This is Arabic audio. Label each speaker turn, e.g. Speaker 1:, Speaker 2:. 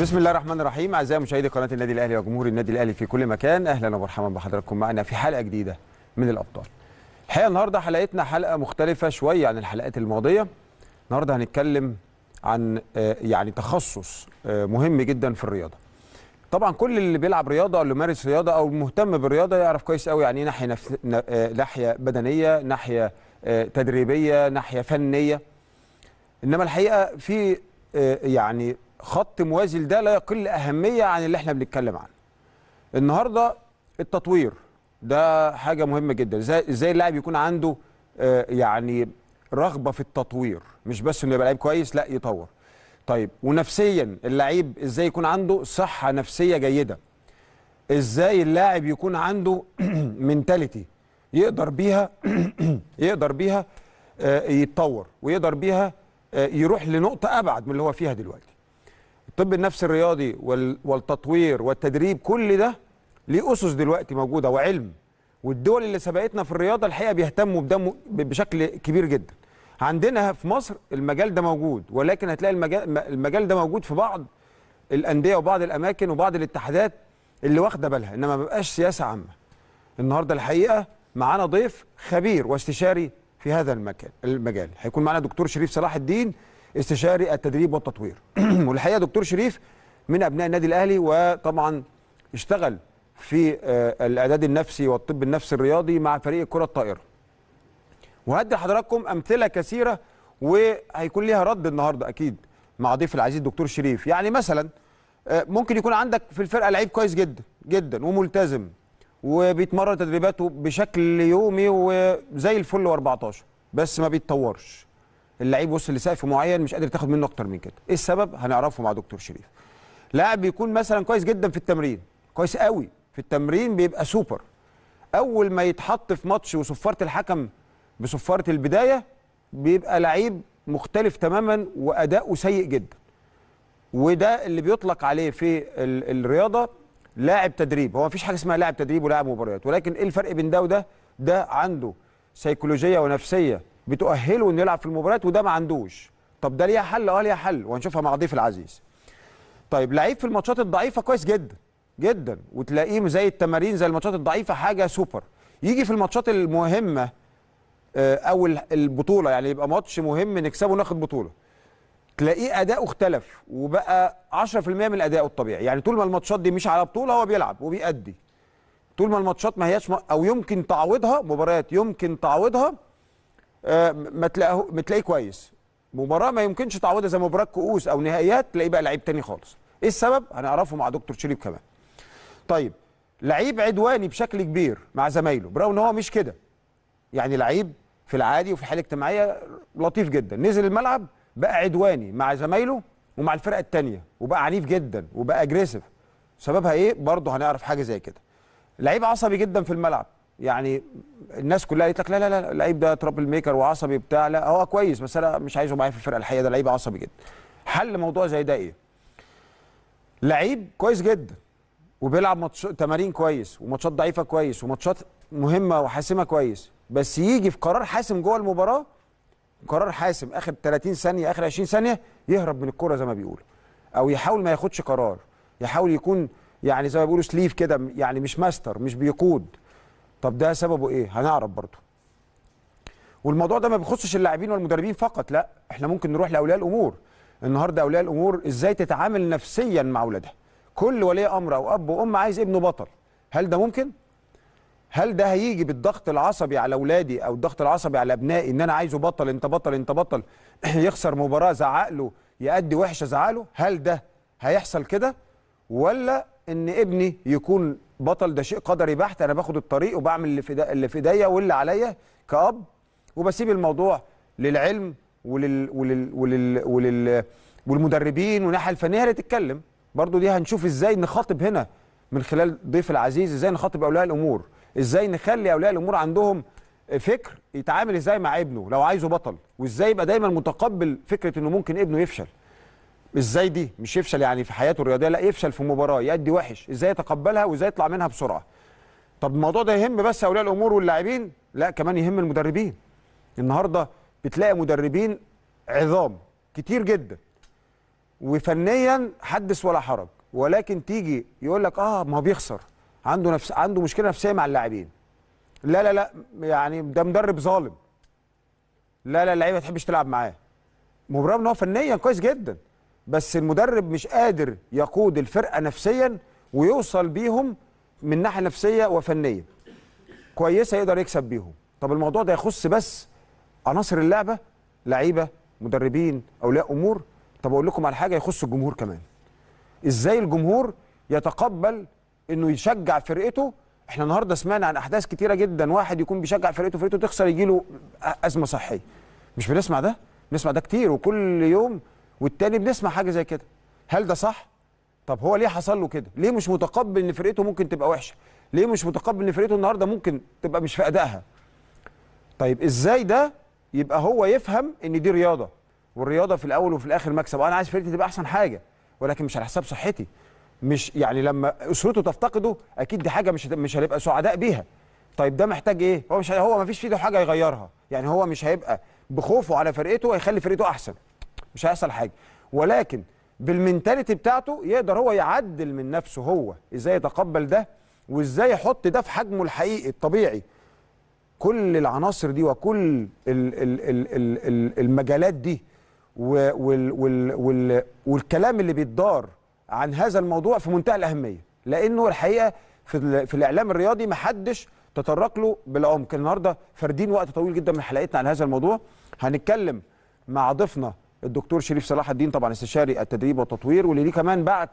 Speaker 1: بسم الله الرحمن الرحيم اعزائي مشاهدي قناه النادي الاهلي وجمهور النادي الاهلي في كل مكان اهلا ومرحبا بحضراتكم معنا في حلقه جديده من الابطال. الحقيقه النهارده حلقتنا حلقه مختلفه شويه عن الحلقات الماضيه. النهارده هنتكلم عن آه، يعني تخصص آه، مهم جدا في الرياضه. طبعا كل اللي بيلعب رياضه او اللي مارس رياضه او مهتم بالرياضه يعرف كويس قوي يعني ايه ناحيه نف... آه، ناحيه بدنيه، ناحيه تدريبيه، ناحيه فنيه. انما الحقيقه في يعني خط موازي لده لا يقل اهميه عن اللي احنا بنتكلم عنه. النهارده التطوير ده حاجه مهمه جدا ازاي ازاي اللاعب يكون عنده آه، يعني رغبه في التطوير مش بس انه يبقى لعيب كويس لا يطور. طيب ونفسيا اللعيب ازاي يكون عنده صحه نفسيه جيده. ازاي اللاعب يكون عنده منتاليتي يقدر بيها يقدر بيها آه، يتطور ويقدر بيها آه، يروح لنقطه ابعد من اللي هو فيها دلوقتي. الطب النفسي الرياضي والتطوير والتدريب كل ده ليه أسس دلوقتي موجودة وعلم والدول اللي سبقتنا في الرياضة الحقيقة بيهتموا بده بشكل كبير جدا عندنا في مصر المجال ده موجود ولكن هتلاقي المجال, المجال ده موجود في بعض الأندية وبعض الأماكن وبعض الاتحادات اللي واخدة بالها إنما ما بقاش سياسة عامة النهاردة الحقيقة معانا ضيف خبير واستشاري في هذا المكان المجال هيكون معانا دكتور شريف صلاح الدين استشاري التدريب والتطوير والحقيقه دكتور شريف من ابناء النادي الاهلي وطبعا اشتغل في آه، الاعداد النفسي والطب النفسي الرياضي مع فريق الكره الطائره وهدي حضراتكم امثله كثيره وهيكون ليها رد النهارده اكيد مع ضيف العزيز دكتور شريف يعني مثلا آه، ممكن يكون عندك في الفرقه لعيب كويس جدا جدا وملتزم وبيتمرن تدريباته بشكل يومي وزي الفل و14 بس ما بيتطورش اللعيب وصل لسقف معين مش قادر تاخد منه اكتر من كده ايه السبب هنعرفه مع دكتور شريف لاعب بيكون مثلا كويس جدا في التمرين كويس قوي في التمرين بيبقى سوبر اول ما يتحط في ماتش وصفاره الحكم بصفاره البدايه بيبقى لعيب مختلف تماما واداؤه سيء جدا وده اللي بيطلق عليه في الرياضه لاعب تدريب هو مفيش حاجه اسمها لاعب تدريب ولاعب مباريات ولكن ايه الفرق بين ده وده ده عنده سيكولوجيه ونفسيه بتؤهله انه يلعب في المباريات وده ما عندوش طب ده ليها حل اه ليها حل وهنشوفها مع ضيف العزيز طيب لعيب في الماتشات الضعيفه كويس جدا جدا وتلاقيه زي التمارين زي الماتشات الضعيفه حاجه سوبر يجي في الماتشات المهمه آه، او البطوله يعني يبقى ماتش مهم نكسبه وناخد بطوله تلاقيه اداؤه اختلف وبقى 10% من اداؤه الطبيعي يعني طول ما الماتشات دي مش على بطوله هو بيلعب وبيأدي طول ما الماتشات ما هياش او يمكن تعويضها مباريات يمكن تعويضها آه، ما تلاقيه ما تلاقيه كويس مباراه ما يمكنش تعوضها زي مباراه كؤوس او نهائيات تلاقيه بقى لعيب تاني خالص ايه السبب هنعرفه مع دكتور تشيليب كمان طيب لعيب عدواني بشكل كبير مع زمايله برغم ان هو مش كده يعني لعيب في العادي وفي الحاله الاجتماعيه لطيف جدا نزل الملعب بقى عدواني مع زمايله ومع الفرقه الثانيه وبقى عنيف جدا وبقى اجريسيف سببها ايه برضه هنعرف حاجه زي كده لعيب عصبي جدا في الملعب يعني الناس كلها قالت لك لا لا لا اللعيب ده ترابل ميكر وعصبي بتاع لا هو كويس بس انا مش عايزه معايا في الفرقه الحقيقه ده لعيب عصبي جدا حل موضوع زي ده ايه لعيب كويس جدا وبيلعب ماتش تمارين كويس وماتشات ضعيفه كويس وماتشات مهمه وحاسمه كويس بس يجي في قرار حاسم جوه المباراه قرار حاسم اخر 30 ثانيه اخر 20 ثانيه يهرب من الكوره زي ما بيقولوا او يحاول ما ياخدش قرار يحاول يكون يعني زي ما بيقولوا سليف كده يعني مش ماستر مش بيقود طب ده سببه ايه هنعرف برضه والموضوع ده ما بيخصش اللاعبين والمدربين فقط لا احنا ممكن نروح لاولياء الامور النهارده اولياء الامور ازاي تتعامل نفسيا مع اولادها كل ولي امر او اب وام عايز ابنه بطل هل ده ممكن هل ده هيجي بالضغط العصبي على اولادي او الضغط العصبي على ابنائي ان انا عايزه بطل انت بطل انت بطل يخسر مباراه زعق له يأدي وحش زعله هل ده هيحصل كده ولا ان ابني يكون بطل ده شيء قدري بحت انا باخد الطريق وبعمل اللي في ايديا واللي عليا كاب وبسيب الموضوع للعلم ولل ولل ولل, ولل والمدربين والناحيه الفنيه اللي تتكلم برضو دي هنشوف ازاي نخاطب هنا من خلال ضيف العزيز ازاي نخاطب اولياء الامور ازاي نخلي اولياء الامور عندهم فكر يتعامل ازاي مع ابنه لو عايزه بطل وازاي يبقى دايما متقبل فكره انه ممكن ابنه يفشل ازاي دي مش يفشل يعني في حياته الرياضيه لا يفشل في مباراه يأدي وحش ازاي يتقبلها وازاي يطلع منها بسرعه طب الموضوع ده يهم بس اولياء الامور واللاعبين لا كمان يهم المدربين النهارده بتلاقي مدربين عظام كتير جدا وفنيا حدث ولا حرج ولكن تيجي يقول لك اه ما هو بيخسر عنده نفس عنده مشكله نفسيه مع اللاعبين لا لا لا يعني ده مدرب ظالم لا لا اللعيبه ما تحبش تلعب معاه مباراه ان هو فنيا كويس جدا بس المدرب مش قادر يقود الفرقه نفسيا ويوصل بيهم من ناحيه نفسيه وفنيه كويسه يقدر يكسب بيهم طب الموضوع ده يخص بس عناصر اللعبه لعيبه مدربين اولياء امور طب اقول لكم على حاجه يخص الجمهور كمان ازاي الجمهور يتقبل انه يشجع فرقته احنا النهارده سمعنا عن احداث كتيره جدا واحد يكون بيشجع فرقته فرقته تخسر يجي له ازمه صحيه مش بنسمع ده بنسمع ده كتير وكل يوم والتاني بنسمع حاجه زي كده هل ده صح طب هو ليه حصل له كده ليه مش متقبل ان فرقته ممكن تبقى وحشه ليه مش متقبل ان فرقته النهارده ممكن تبقى مش في ادائها طيب ازاي ده يبقى هو يفهم ان دي رياضه والرياضه في الاول وفي الاخر مكسب انا عايز فرقتي تبقى احسن حاجه ولكن مش على حساب صحتي مش يعني لما اسرته تفتقده اكيد دي حاجه مش مش هنبقى سعداء بيها طيب ده محتاج ايه هو مش هو مفيش فيه في ايده حاجه يغيرها يعني هو مش هيبقى بخوفه على فرقته هيخلي فرقته احسن مش هيحصل حاجه ولكن بالمنتاليتي بتاعته يقدر هو يعدل من نفسه هو ازاي يتقبل ده وازاي يحط ده في حجمه الحقيقي الطبيعي كل العناصر دي وكل المجالات دي والكلام اللي بيتدار عن هذا الموضوع في منتهى الأهمية لأنه الحقيقة في, في الإعلام الرياضي محدش تطرق له بالعمق النهاردة فاردين وقت طويل جدا من حلقتنا عن هذا الموضوع هنتكلم مع ضيفنا الدكتور شريف صلاح الدين طبعا استشاري التدريب والتطوير واللي ليه كمان باع